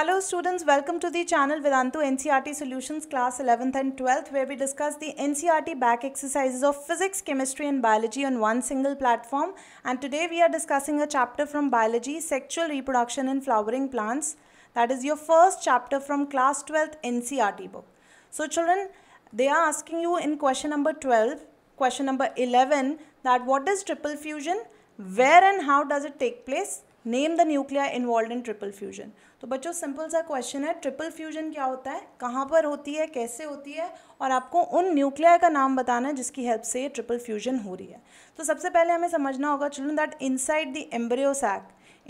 Hello students, welcome to the channel Vedantu NCRT Solutions class 11th and 12th where we discuss the NCRT back exercises of physics, chemistry and biology on one single platform and today we are discussing a chapter from biology, sexual reproduction in flowering plants that is your first chapter from class 12th NCRT book. So children, they are asking you in question number 12, question number 11 that what is triple fusion, where and how does it take place name the nuclei involve in triple fusion तो बच्चों simple सा question है triple fusion क्या होता है कहाँ पर होती है कैसे होती है और आपको उन न्यूक्लिया का नाम बताना है जिसकी हेल्प से ये ट्रिपल फ्यूजन हो रही है तो सबसे पहले हमें समझना होगा children that inside the embryo sac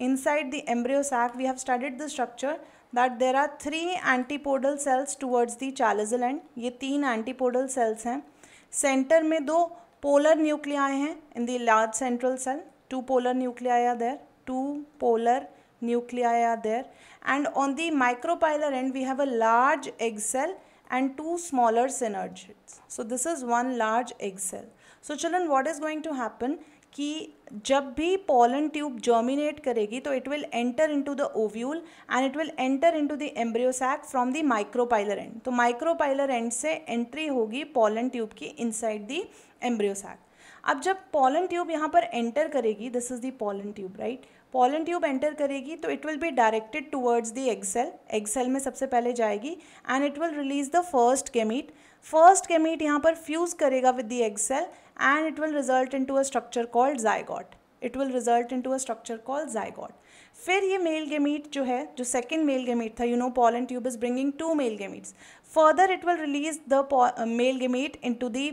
inside the embryo sac we have studied the structure that there are three antipodal cells towards the chalazal and ये तीन एंटीपोडल सेल्स हैं सेंटर में दो पोलर न्यूक्लियाए हैं इन दार्ज large central cell two polar nuclei there two polar nuclei are there and on the micropylar end we have a large egg cell and two smaller synergids. So this is one large egg cell. So children what is going to happen कि जब भी pollen tube germinate करेगी तो it will enter into the ovule and it will enter into the embryo sac from the micropylar end तो micropylar end से entry होगी pollen tube की inside the embryo sac अब जब पॉलन ट्यूब यहाँ पर एंटर करेगी this is the pollen tube right pollen tube enter करेगी तो it will be directed towards the egg cell egg cell में सबसे पहले जाएगी and it will release the first gamete first gamete यहाँ पर फ्यूज़ करेगा with the egg cell and it will result into a structure called zygote it will result into a structure call zygote फिर ये male gamete जो है जो second male gamete था you know pollen tube is bringing two male gametes further it will release the male gamete into the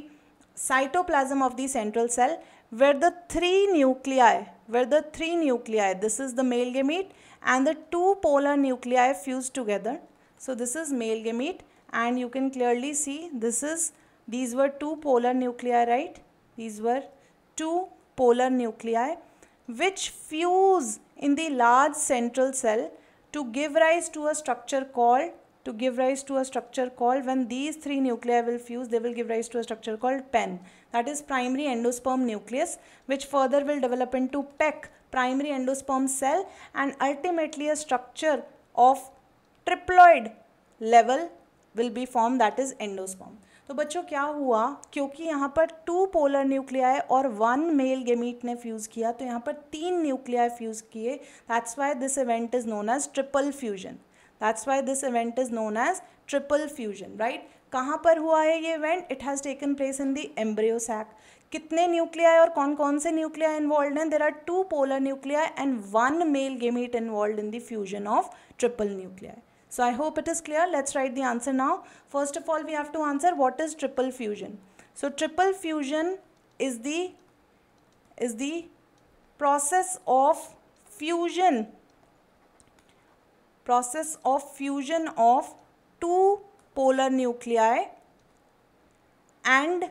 cytoplasm of the central cell where the three nuclei, where the three nuclei, this is the male gamete and the two polar nuclei fuse together. So this is male gamete and you can clearly see this is, these were two polar nuclei, right? These were two polar nuclei which fuse in the large central cell to give rise to a structure called to give rise to a structure called when these three nuclei will fuse they will give rise to a structure called pen that is primary endosperm nucleus which further will develop into pec primary endosperm cell and ultimately a structure of triploid level will be formed that is endosperm तो बच्चों क्या हुआ क्योंकि यहाँ पर two polar nuclei और one male gamete ने fuse किया तो यहाँ पर तीन न्यूक्लियाई फ्यूज़ किए that's why this event is known as triple fusion that's why this event is known as triple fusion right कहाँ पर हुआ है ये event it has taken place in the embryo sac कितने न्यूक्लियाई और कौन कौन से न्यूक्लिया इन्वॉल्व हैं there are two polar nuclei and one male gamete involve in the fusion of triple nuclei So I hope it is clear. Let's write the answer now. First of all, we have to answer what is triple fusion. So triple fusion is the is the process of fusion process of fusion of two polar nuclei and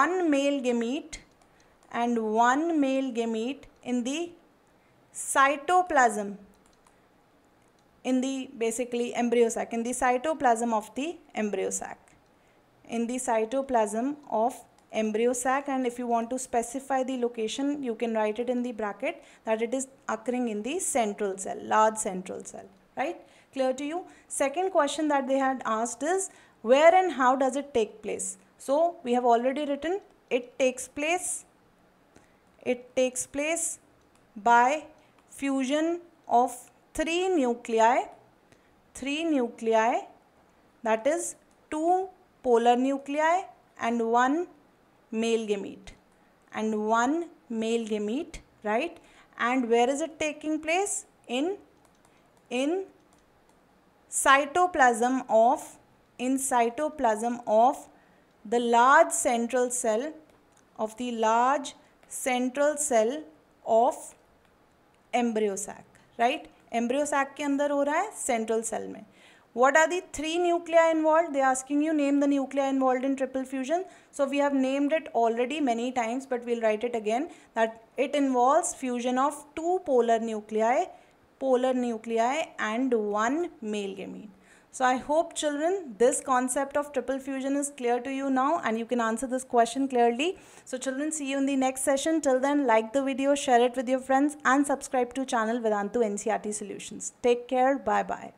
one male gamete and one male gamete in the cytoplasm in the basically embryo sac in the cytoplasm of the embryo sac in the cytoplasm of embryo sac and if you want to specify the location you can write it in the bracket that it is occurring in the central cell large central cell right clear to you second question that they had asked is where and how does it take place so we have already written it takes place it takes place by fusion of three nuclei three nuclei that is two polar nuclei and one male gamete and one male gamete right and where is it taking place in in cytoplasm of in cytoplasm of the large central cell of the large central cell of embryo sac right embryo sac के अंदर हो रहा है central cell में what are the three nuclei involved they are asking you name the nuclei involved in triple fusion so we have named it already many times but we'll write it again that it involves fusion of two polar nuclei polar nuclei and one male gamete. So I hope children this concept of triple fusion is clear to you now and you can answer this question clearly. So children see you in the next session. Till then like the video, share it with your friends and subscribe to channel Vedantu NCRT Solutions. Take care. Bye bye.